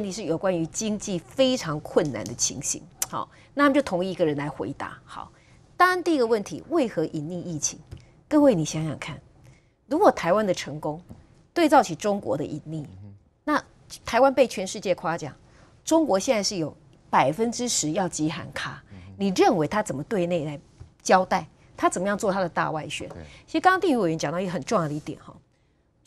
问题是有关于经济非常困难的情形，好，那我们就同意一个人来回答。好，当然第一个问题，为何隐匿疫情？各位你想想看，如果台湾的成功对照起中国的隐匿，那台湾被全世界夸奖，中国现在是有百分之十要急喊卡，你认为他怎么对内来交代？他怎么样做他的大外宣？其实刚刚地委员讲到一个很重要的一点，哈。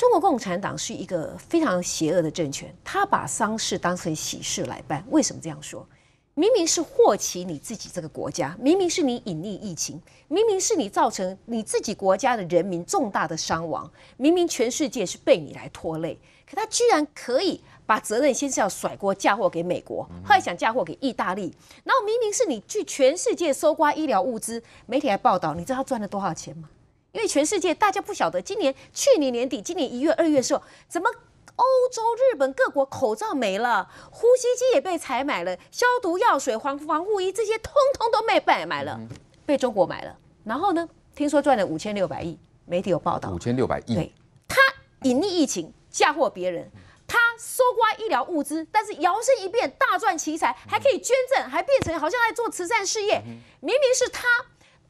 中国共产党是一个非常邪恶的政权，他把丧事当成喜事来办。为什么这样说？明明是祸起你自己这个国家，明明是你隐匿疫情，明明是你造成你自己国家的人民重大的伤亡，明明全世界是被你来拖累，可他居然可以把责任先是要甩锅嫁祸给美国，后来想嫁祸给意大利。然后明明是你去全世界搜刮医疗物资，媒体还报道，你知道他赚了多少钱吗？因为全世界大家不晓得，今年去年年底、今年一月、二月的时候，怎么欧洲、日本各国口罩没了，呼吸机也被采买了，消毒药水、防防护衣这些通通都没白买了，被中国买了。然后呢，听说赚了五千六百亿，媒体有报道。五千六百亿，他隐匿疫情，嫁祸别人，他搜刮医疗物资，但是摇身一变大赚奇财，还可以捐赠，还变成好像在做慈善事业，明明是他。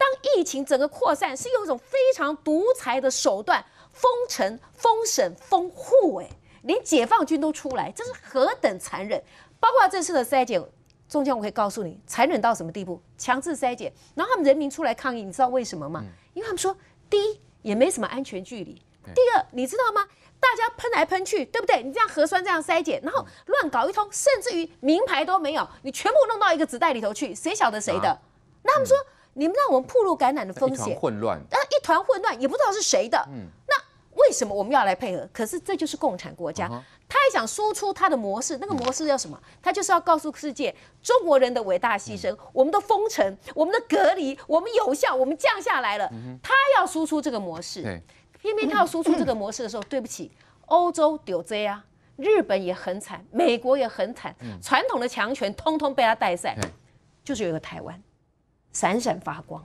当疫情整个扩散，是用一种非常独裁的手段封城、封省、封户，哎，连解放军都出来，这是何等残忍！包括这次的筛检，中间我可以告诉你，残忍到什么地步？强制筛检，然后他们人民出来抗议，你知道为什么吗？因为他们说，第一也没什么安全距离，第二你知道吗？大家喷来喷去，对不对？你这样核酸这样筛检，然后乱搞一通，甚至于名牌都没有，你全部弄到一个纸袋里头去，谁晓得谁的？那他们说。你们让我们曝露感染的风险，混乱，那一团混乱，也不知道是谁的。那为什么我们要来配合？可是这就是共产国家，他也想输出他的模式，那个模式叫什么？他就是要告诉世界，中国人的伟大牺牲，我们的封城，我们的隔离，我们有效，我们降下来了。他要输出这个模式，偏偏他要输出这个模式的时候，对不起，欧洲丢 Z 啊，日本也很惨，美国也很惨，传统的强权通通被他带散，就是有一个台湾。闪闪发光，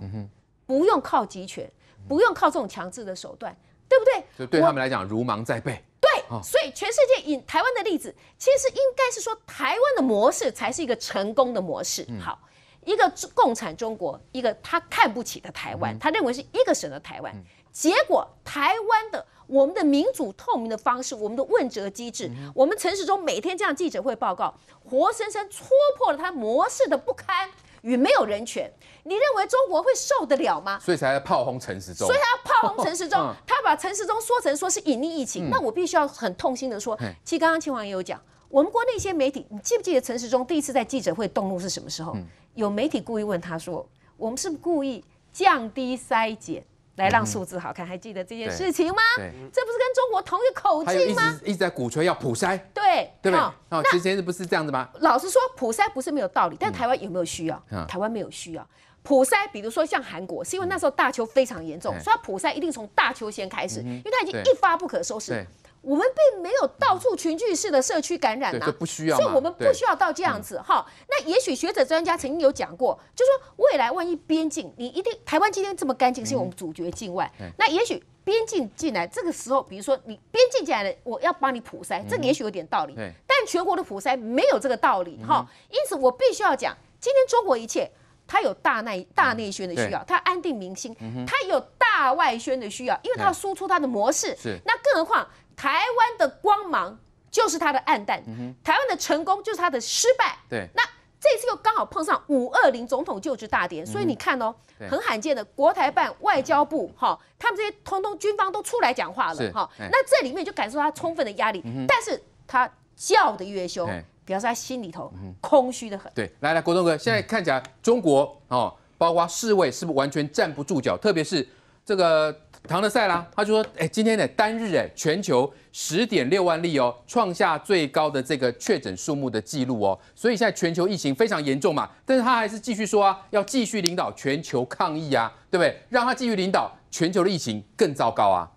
不用靠集权，不用靠这种强制的手段，对不对？所以对他们来讲，如芒在背。对，所以全世界以台湾的例子，其实应该是说，台湾的模式才是一个成功的模式。好，一个共产中国，一个他看不起的台湾，他认为是一个省的台湾。结果，台湾的我们的民主透明的方式，我们的问责机制，我们城市中每天这样记者会报告，活生生戳破了他模式的不堪。与没有人权，你认为中国会受得了吗？所以才要炮轰陈时中。所以他要炮轰陈时中，他把陈时中说成说是隐匿疫情。那我必须要很痛心的说，其实刚刚清王也有讲，我们国内一些媒体，你记不记得陈时中第一次在记者会动怒是什么时候？有媒体故意问他说，我们是不是故意降低筛检？来让数字好看，还记得这件事情吗？这不是跟中国同一个口径吗？一直一直在鼓吹要普筛，对对。那之前不是这样子吗？老实说，普筛不是没有道理，但台湾有没有需要？台湾没有需要普筛。比如说像韩国，是因为那时候大邱非常严重，所以普筛一定从大邱先开始，因为它已经一发不可收拾。我们并没有到处群聚式的社区感染呐，不需要，所以我们不需要到这样子哈。那也许学者专家曾经有讲过，就说未来万一边境，你一定台湾今天这么干净，是因为我们主角境外。那也许边境进来，这个时候，比如说你边境进来的，我要帮你普筛，这也许有点道理。但全国的普筛没有这个道理哈。因此，我必须要讲，今天中国一切，它有大内大内宣的需要，它安定民心；它有大外宣的需要，因为它要输出它的模式。是。那更何况。台湾的光芒就是它的暗淡，台湾的成功就是它的失败。对，那这次又刚好碰上五二零总统就职大典，所以你看哦，很罕见的国台办、外交部，哈，他们这些通通军方都出来讲话了，哈。那这里面就感受到他充分的压力，但是他叫的越凶，表示他心里头空虚的很。对，来来，国栋哥，现在看起来中国哦，包括世卫是不是完全站不住脚？特别是这个。唐德赛啦，他就说：“哎，今天呢单日哎，全球十点六万例哦，创下最高的这个确诊数目的记录哦。所以现在全球疫情非常严重嘛，但是他还是继续说啊，要继续领导全球抗疫啊，对不对？让他继续领导全球的疫情更糟糕啊！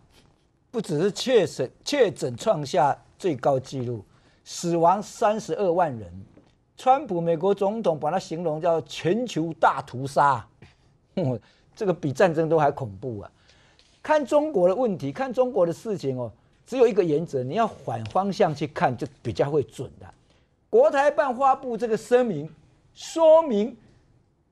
不只是确诊确诊创下最高纪录，死亡三十二万人，川普美国总统把他形容叫全球大屠杀，这个比战争都还恐怖啊！”看中国的问题，看中国的事情哦，只有一个原则，你要反方向去看，就比较会准的。国台办发布这个声明，说明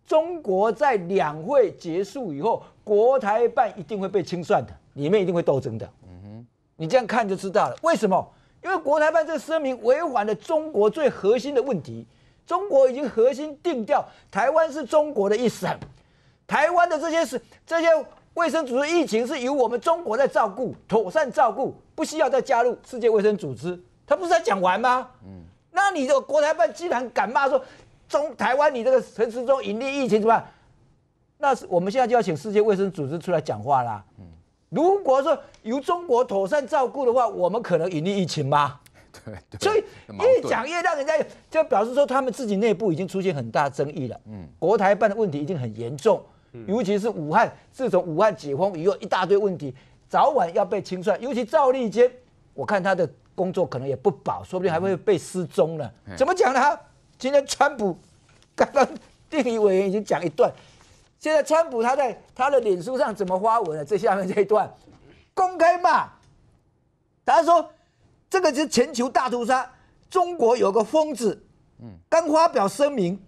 中国在两会结束以后，国台办一定会被清算的，里面一定会斗争的。嗯哼，你这样看就知道了。为什么？因为国台办这个声明违反了中国最核心的问题，中国已经核心定调，台湾是中国的一省，台湾的这些事，这些。卫生组织疫情是由我们中国在照顾，妥善照顾，不需要再加入世界卫生组织。他不是在讲完吗？嗯，那你的国台办既然敢骂说中台湾你这个城市中引匿疫情怎么办？那是我们现在就要请世界卫生组织出来讲话啦。嗯，如果说由中国妥善照顾的话，我们可能引匿疫情吗？对，所以越讲越让人家就表示说他们自己内部已经出现很大争议了。嗯，国台办的问题已经很严重。尤其是武汉，自从武汉解封以后，一大堆问题，早晚要被清算。尤其赵立坚，我看他的工作可能也不保，说不定还会被失踪呢。怎么讲呢？今天川普刚刚地理委员已经讲一段，现在川普他在他的脸书上怎么发文呢？这下面这一段，公开骂，他说这个是全球大屠杀，中国有个疯子，嗯，刚发表声明。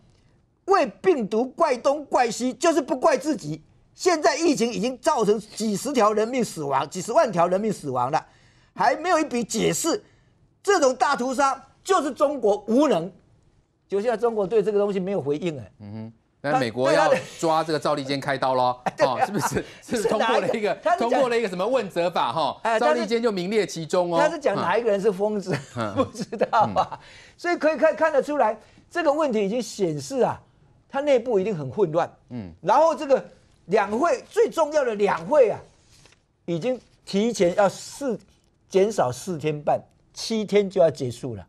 为病毒怪东怪西，就是不怪自己。现在疫情已经造成几十条人命死亡，几十万条人命死亡了，还没有一笔解释。这种大屠杀就是中国无能。就现在中国对这个东西没有回应，哎，嗯哼。那美国要抓这个赵立坚开刀喽？哦，是不是？是通过了一个，通过了一个什么问责法？哈，赵立坚就名列其中哦。他是讲哪一个人是疯子？不知道啊。所以可以看看得出来，这个问题已经显示啊。它内部一定很混乱，嗯，然后这个两会最重要的两会啊，已经提前要四减少四天半，七天就要结束了，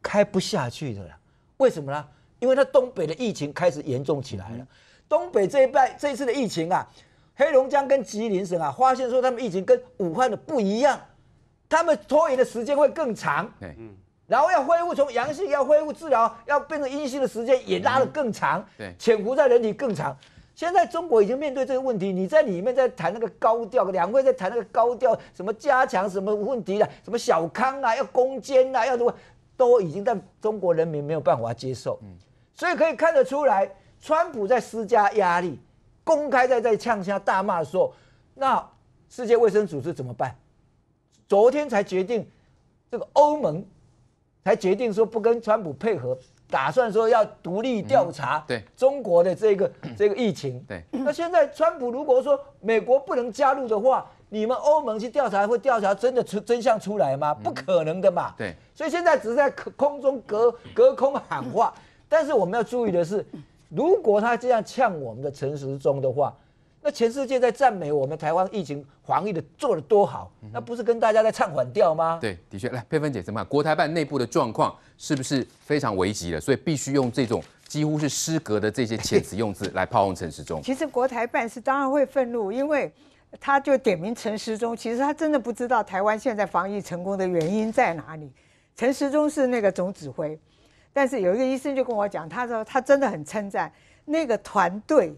开不下去的了。为什么呢？因为它东北的疫情开始严重起来了。东北这一半这一次的疫情啊，黑龙江跟吉林省啊，发现说他们疫情跟武汉的不一样，他们拖延的时间会更长。嗯。然后要恢复从阳性要恢复治疗，要变成阴性的时间也拉得更长，对，潜伏在人体更长。现在中国已经面对这个问题，你在里面在谈那个高调，两会在谈那个高调，什么加强什么问题的，什么小康啊，要攻坚啊，要什么，都已经在中国人民没有办法接受。嗯，所以可以看得出来，川普在施加压力，公开在在呛下大骂的时候，那世界卫生组织怎么办？昨天才决定这个欧盟。才决定说不跟川普配合，打算说要独立调查中国的这个 这个疫情对。那现在川普如果说美国不能加入的话，你们欧盟去调查会调查真的出真相出来吗？不可能的嘛。对，所以现在只是在空空中隔隔空喊话。但是我们要注意的是，如果他这样呛我们的陈时中的话。那全世界在赞美我们台湾疫情防疫的做的多好，那不是跟大家在唱反调吗？对，的确，来佩芬姐怎么看国台办内部的状况是不是非常危急了？所以必须用这种几乎是失格的这些遣词用字来炮轰陈时中。其实国台办是当然会愤怒，因为他就点名陈时中，其实他真的不知道台湾现在防疫成功的原因在哪里。陈时中是那个总指挥，但是有一个医生就跟我讲，他说他真的很称赞那个团队。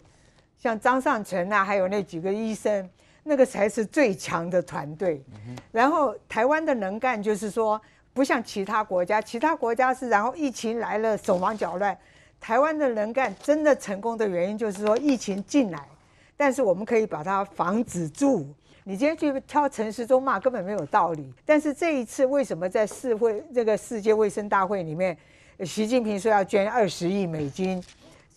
像张尚存啊，还有那几个医生，那个才是最强的团队。然后台湾的能干，就是说不像其他国家，其他国家是然后疫情来了手忙脚乱，台湾的能干真的成功的原因就是说疫情进来，但是我们可以把它防止住。你今天去挑陈时中骂，根本没有道理。但是这一次为什么在世会这个世界卫生大会里面，习近平说要捐二十亿美金？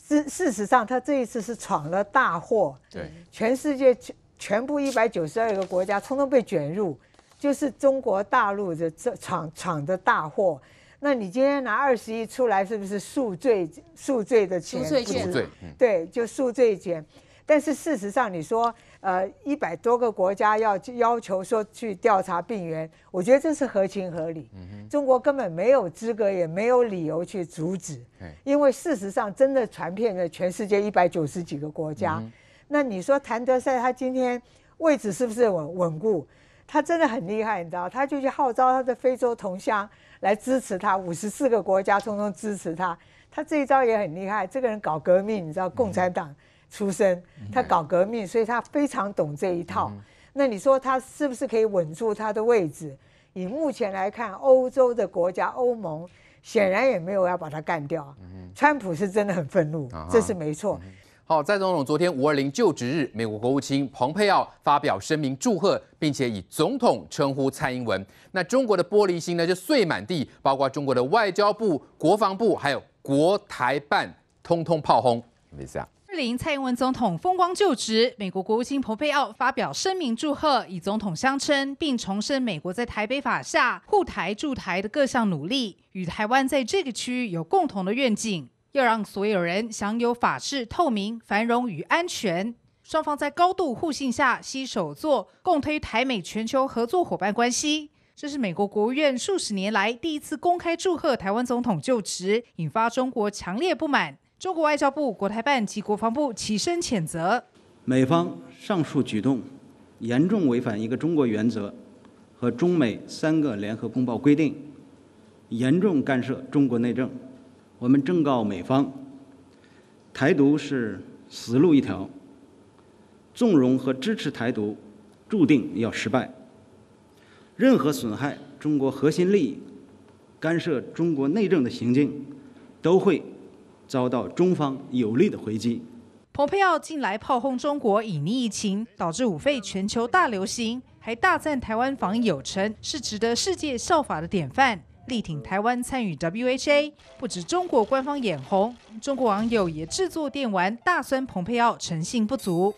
事事实上，他这一次是闯了大祸。对，全世界全全部一百九十二个国家，通通被卷入，就是中国大陆的闯闯的大祸。那你今天拿二十一出来，是不是赎罪赎罪的钱？赎罪，对，就赎罪钱。但是事实上，你说，呃，一百多个国家要要求说去调查病源，我觉得这是合情合理。嗯中国根本没有资格，也没有理由去阻止。因为事实上，真的传遍了全世界一百九十几个国家。那你说，谭德赛他今天位置是不是稳稳固？他真的很厉害，你知道，他就去号召他的非洲同乡来支持他，五十四个国家通通支持他，他这一招也很厉害。这个人搞革命，你知道，共产党。出身，他搞革命，所以他非常懂这一套。那你说他是不是可以稳住他的位置？以目前来看，欧洲的国家欧盟显然也没有要把他干掉川普是真的很愤怒，这是没错。好，蔡总统昨天五二零就职日，美国国务卿蓬佩奥发表声明祝贺，并且以总统称呼蔡英文。那中国的玻璃心呢就碎满地，包括中国的外交部、国防部还有国台办，通通炮轰。怎么啊。蔡英文总统风光就职，美国国务卿蓬佩奥发表声明祝贺，以总统相称，并重申美国在台北法下护台驻台的各项努力，与台湾在这个区域有共同的愿景，要让所有人享有法治、透明、繁荣与安全。双方在高度互信下携手做共推台美全球合作伙伴关系。这是美国国务院数十年来第一次公开祝贺台湾总统就职，引发中国强烈不满。中国外交部、国台办及国防部齐声谴责：美方上述举动严重违反一个中国原则和中美三个联合公报规定，严重干涉中国内政。我们正告美方，台独是死路一条，纵容和支持台独注定要失败。任何损害中国核心利益、干涉中国内政的行径，都会。遭到中方有力的回击。蓬佩奥近来炮轰中国隐匿疫情，导致五费全球大流行，还大赞台湾防疫有成，是值得世界效法的典范，力挺台湾参与 WHO，不止中国官方眼红，中国网友也制作电玩大酸蓬佩奥诚信不足。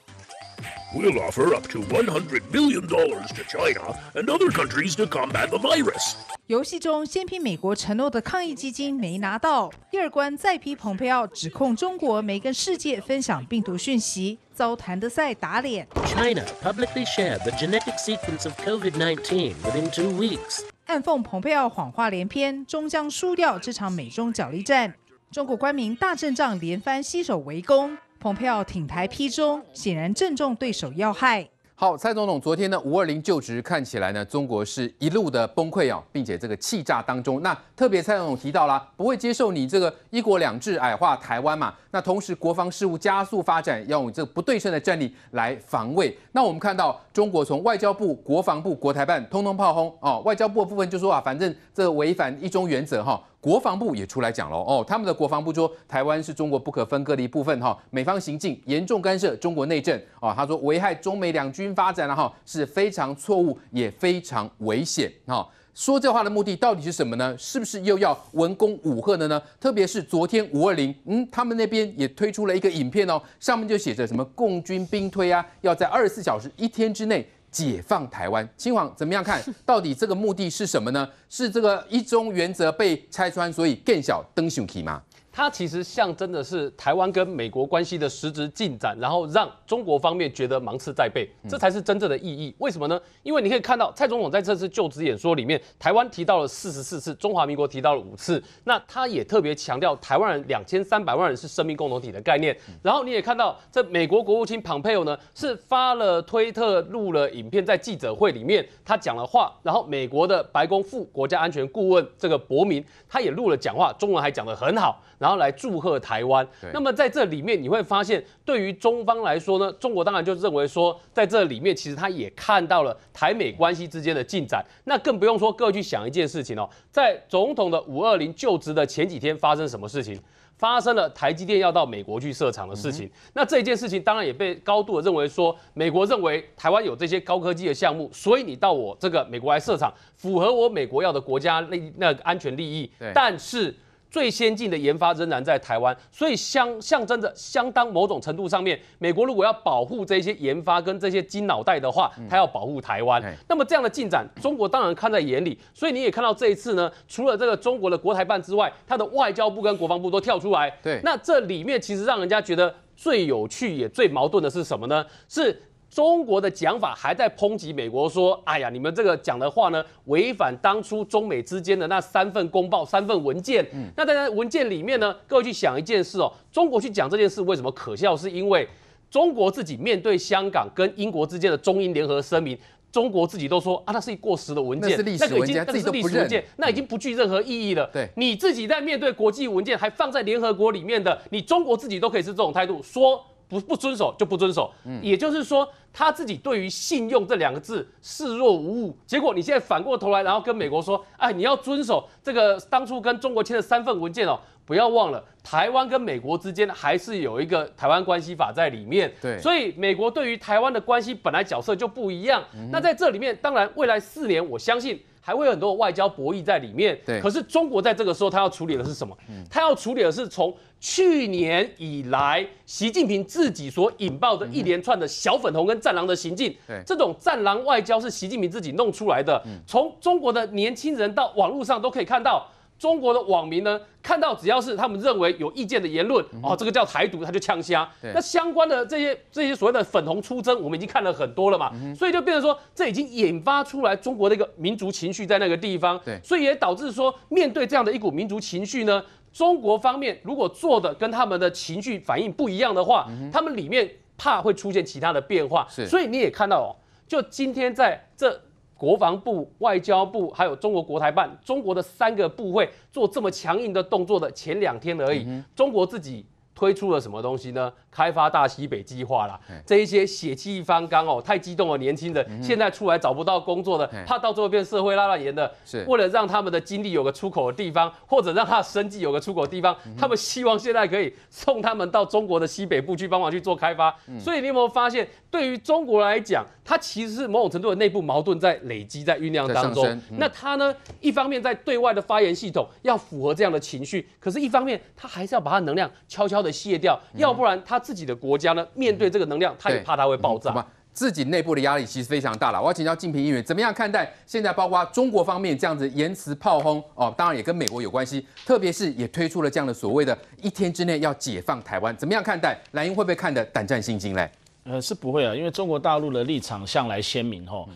游戏中，先批美国承诺的抗疫基金没拿到，第二关再批蓬佩奥指控中国没跟世界分享病毒讯息，遭谭德赛打脸。China publicly shared the genetic sequence of COVID-19 within two weeks. 暗讽蓬佩奥谎话连篇，终将输掉这场美中角力战。中国官民大阵仗连番携手围攻，蓬佩奥挺台批中，显然正中对手要害。好，蔡总统昨天呢五二零就职，看起来呢中国是一路的崩溃啊，并且这个气炸当中，那特别蔡总统提到啦，不会接受你这个一国两制矮化台湾嘛，那同时国防事务加速发展，要用这不对称的战力来防卫。那我们看到中国从外交部、国防部、国台办通通炮轰哦，外交部的部分就说啊，反正这违反一中原则哈。国防部也出来讲了哦，他们的国防部说台湾是中国不可分割的一部分哈，美方行径严重干涉中国内政啊，他说危害中美两军发展了哈，是非常错误也非常危险哈。说这话的目的到底是什么呢？是不是又要文攻武赫的呢？特别是昨天五二零，嗯，他们那边也推出了一个影片哦，上面就写着什么共军兵推啊，要在二十四小时一天之内。解放台湾，清皇怎么样看？到底这个目的是什么呢？是这个一中原则被拆穿，所以更小登西乌吗？它其实象征的是台湾跟美国关系的实质进展，然后让中国方面觉得芒刺在背，这才是真正的意义。为什么呢？因为你可以看到蔡总统在这次就职演说里面，台湾提到了四十四次，中华民国提到了五次。那他也特别强调台湾人两千三百万人是生命共同体的概念。然后你也看到这美国国务卿庞佩欧呢，是发了推特录了影片，在记者会里面他讲了话，然后美国的白宫副国家安全顾问这个伯明，他也录了讲话，中文还讲得很好。然后来祝贺台湾。那么在这里面，你会发现，对于中方来说呢，中国当然就认为说，在这里面其实他也看到了台美关系之间的进展。那更不用说各位去想一件事情哦，在总统的五二零就职的前几天发生什么事情？发生了台积电要到美国去设厂的事情。那这件事情当然也被高度的认为说，美国认为台湾有这些高科技的项目，所以你到我这个美国来设厂，符合我美国要的国家利那安全利益。但是。最先进的研发仍然在台湾，所以相象征着相当某种程度上面，美国如果要保护这些研发跟这些金脑袋的话，他要保护台湾。那么这样的进展，中国当然看在眼里，所以你也看到这一次呢，除了这个中国的国台办之外，他的外交部跟国防部都跳出来。对，那这里面其实让人家觉得最有趣也最矛盾的是什么呢？是。中国的讲法还在抨击美国，说：“哎呀，你们这个讲的话呢，违反当初中美之间的那三份公报、三份文件。”那在文件里面呢，各位去想一件事哦，中国去讲这件事为什么可笑？是因为中国自己面对香港跟英国之间的中英联合声明，中国自己都说啊，那是过时的文件，那个已经那是历史文件，那已经不具任何意义了。对，你自己在面对国际文件还放在联合国里面的，你中国自己都可以是这种态度说。不不遵守就不遵守，也就是说他自己对于“信用”这两个字视若无物。结果你现在反过头来，然后跟美国说：“哎，你要遵守这个当初跟中国签的三份文件哦。”不要忘了，台湾跟美国之间还是有一个《台湾关系法》在里面。对，所以美国对于台湾的关系本来角色就不一样。那在这里面，当然未来四年，我相信。还会有很多外交博弈在里面。对，可是中国在这个时候，他要处理的是什么？他要处理的是从去年以来，习近平自己所引爆的一连串的小粉红跟战狼的行径。对，这种战狼外交是习近平自己弄出来的，从中国的年轻人到网络上都可以看到。中国的网民呢，看到只要是他们认为有意见的言论，哦，这个叫台独，他就呛瞎。那相关的这些这些所谓的粉红出征，我们已经看了很多了嘛，所以就变成说，这已经引发出来中国的一个民族情绪在那个地方。所以也导致说，面对这样的一股民族情绪呢，中国方面如果做的跟他们的情绪反应不一样的话，他们里面怕会出现其他的变化。所以你也看到哦，就今天在这。国防部、外交部，还有中国国台办，中国的三个部会做这么强硬的动作的前两天而已，中国自己。推出了什么东西呢？开发大西北计划啦，这一些血气方刚哦，太激动了，年轻人现在出来找不到工作的，怕到最后变社会拉拉盐的。是，为了让他们的经历有个出口的地方，或者让他生计有个出口的地方，他们希望现在可以送他们到中国的西北部去帮忙去做开发。所以你有没有发现，对于中国来讲，它其实是某种程度的内部矛盾在累积，在酝酿当中。那它呢，一方面在对外的发言系统要符合这样的情绪，可是一方面它还是要把它能量悄悄的。卸掉，要不然他自己的国家呢，面对这个能量，他也怕它会爆炸。自己内部的压力其实非常大了。我要请教静平议员，怎么样看待现在包括中国方面这样子延迟炮轰哦？当然也跟美国有关系，特别是也推出了这样的所谓的“一天之内要解放台湾”，怎么样看待？蓝茵会不会看得胆战心惊嘞？呃，是不会啊，因为中国大陆的立场向来鲜明吼。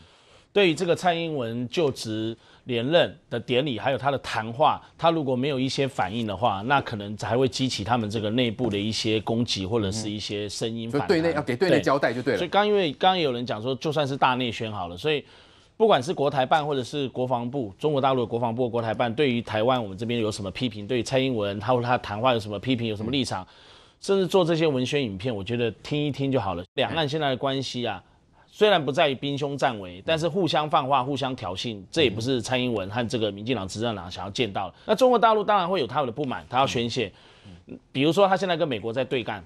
对于这个蔡英文就职。连任的典礼，还有他的谈话，他如果没有一些反应的话，那可能还会激起他们这个内部的一些攻击，或者是一些声音反。就对内要给对内交代就对了。所以刚因为刚刚有人讲说，就算是大内宣好了，所以不管是国台办或者是国防部，中国大陆的国防部、国台办对于台湾我们这边有什么批评，对蔡英文他说他谈话有什么批评，有什么立场，甚至做这些文宣影片，我觉得听一听就好了。两岸现在的关系啊。虽然不在于兵凶战危，但是互相放话、互相挑衅，这也不是蔡英文和这个民进党执政党想要见到的。那中国大陆当然会有他们的不满，他要宣泄。比如说他现在跟美国在对干，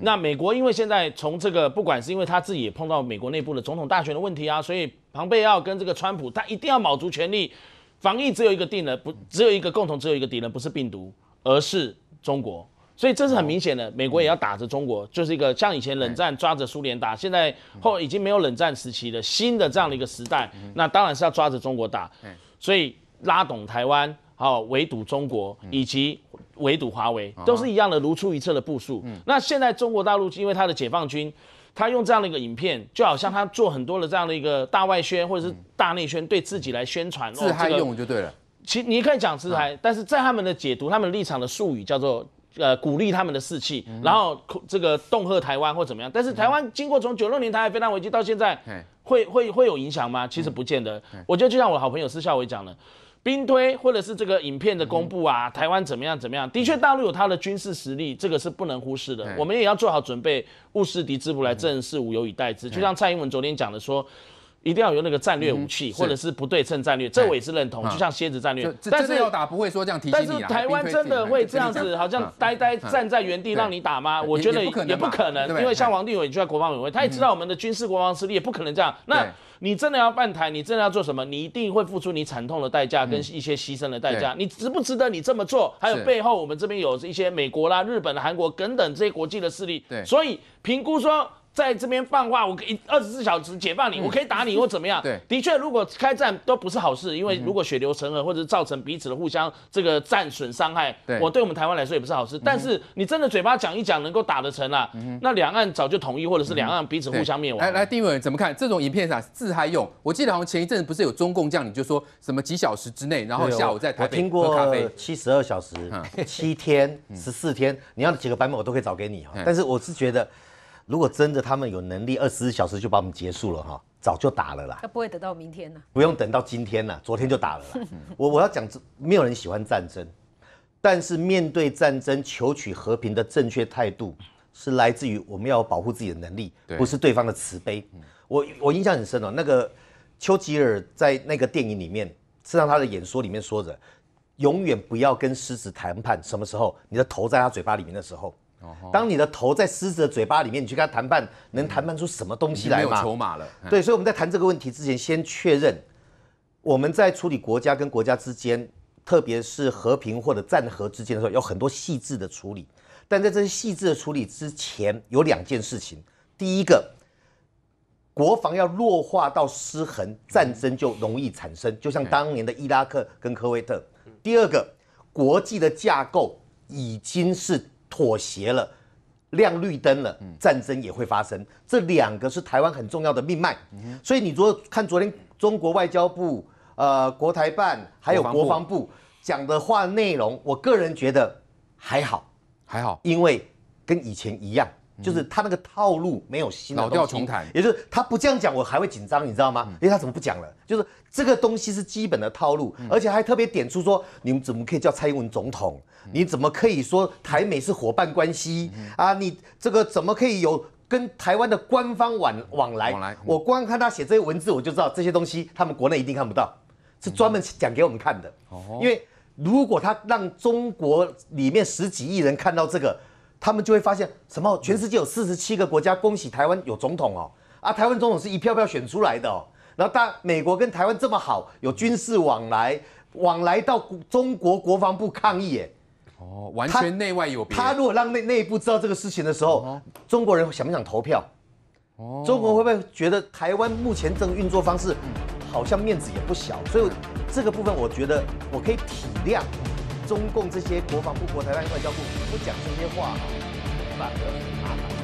那美国因为现在从这个不管是因为他自己也碰到美国内部的总统大选的问题啊，所以庞贝奥跟这个川普他一定要卯足全力，防疫只有一个定人，不只有一个共同只有一个敌人，不是病毒，而是中国。所以这是很明显的，美国也要打着中国，就是一个像以前冷战抓着苏联打，现在后已经没有冷战时期的新的这样的一个时代，那当然是要抓着中国打，所以拉拢台湾，好围堵中国以及围堵华为，都是一样的如出一辙的步数。那现在中国大陆因为它的解放军，他用这样的一个影片，就好像他做很多的这样的一个大外宣或者是大内宣，对自己来宣传，自嗨用就对了。其实你可以讲自嗨，但是在他们的解读、他们的立场的术语叫做。呃，鼓励他们的士气，然后这个恫吓台湾或怎么样？但是台湾经过从九六年台海非常危机到现在，会会会有影响吗？其实不见得。我觉得就像我好朋友施孝伟讲了，兵推或者是这个影片的公布啊，台湾怎么样怎么样？的确，大陆有他的军事实力，这个是不能忽视的。我们也要做好准备，勿视敌之不来，正事无有以待之。就像蔡英文昨天讲的说。一定要有那个战略武器，或者是不对称战略，我也是认同，就像蝎子战略。但是要打不会说这样提醒你但是台湾真的会这样子，好像呆呆站在原地让你打吗？我觉得也不可能，因为像王定伟就在国防委员会，他也知道我们的军事国防实力，也不可能这样。那你真的要办台，你真的要做什么？你一定会付出你惨痛的代价跟一些牺牲的代价。你值不值得你这么做？还有背后我们这边有一些美国啦、日本、韩国等等这些国际的势力。对，所以评估说。在这边放话，我可以二十四小时解放你，我可以打你 或怎么样？对，的确，如果开战都不是好事，因为如果血流成河或者造成彼此的互相这个战损伤害，对我对我们台湾来说也不是好事。但是你真的嘴巴讲一讲能够打得成啊？那两岸早就统一，或者是两岸彼此互相灭亡。来来，丁伟怎么看这种影片上自嗨用？我记得好像前一阵不是有中共将领就说什么几小时之内，然后下午在台北喝咖啡，七十二小时、七天、十四天，你要几个版本我都可以找给你哈。但是我是觉得。如果真的他们有能力，二十四小时就把我们结束了哈，早就打了啦。他不会等到明天呢，不用等到今天了，昨天就打了啦。我我要讲，没有人喜欢战争，但是面对战争，求取和平的正确态度是来自于我们要保护自己的能力，不是对方的慈悲。我我印象很深哦，那个丘吉尔在那个电影里面，是让他的演说里面说着，永远不要跟狮子谈判，什么时候你的头在他嘴巴里面的时候。当你的头在狮子的嘴巴里面，你去跟他谈判，能谈判出什么东西来吗？没有筹码了。对，所以我们在谈这个问题之前，先确认我们在处理国家跟国家之间，特别是和平或者战和之间的时候，有很多细致的处理。但在这些细致的处理之前，有两件事情：第一个，国防要弱化到失衡，战争就容易产生，就像当年的伊拉克跟科威特；第二个，国际的架构已经是。妥协了，亮绿灯了，战争也会发生。这两个是台湾很重要的命脉，所以你如果看昨天中国外交部、呃国台办还有国防部讲的话内容，我个人觉得还好，还好，因为跟以前一样，就是他那个套路没有新老调重弹，也就是他不这样讲，我还会紧张，你知道吗？因为他怎么不讲了？就是这个东西是基本的套路，而且还特别点出说，你们怎么可以叫蔡英文总统？你怎么可以说台美是伙伴关系啊？你这个怎么可以有跟台湾的官方往往来？我光看他写这些文字，我就知道这些东西他们国内一定看不到，是专门讲给我们看的。因为如果他让中国里面十几亿人看到这个，他们就会发现什么？全世界有四十七个国家恭喜台湾有总统哦！啊，台湾总统是一票票选出来的。然后大美国跟台湾这么好，有军事往来，往来到中国国防部抗议哦，完全内外有别。他如果让内内部知道这个事情的时候，中国人想不想投票？哦，中国会不会觉得台湾目前这种运作方式好像面子也不小？所以这个部分，我觉得我可以体谅。中共这些国防部、国台湾外交部不讲这些话，反而麻烦。